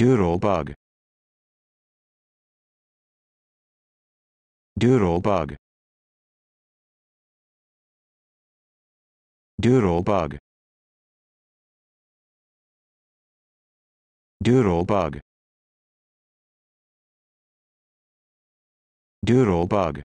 Doodle bug. Doodle bug. Doodle bug. Doodle bug. Doodle bug.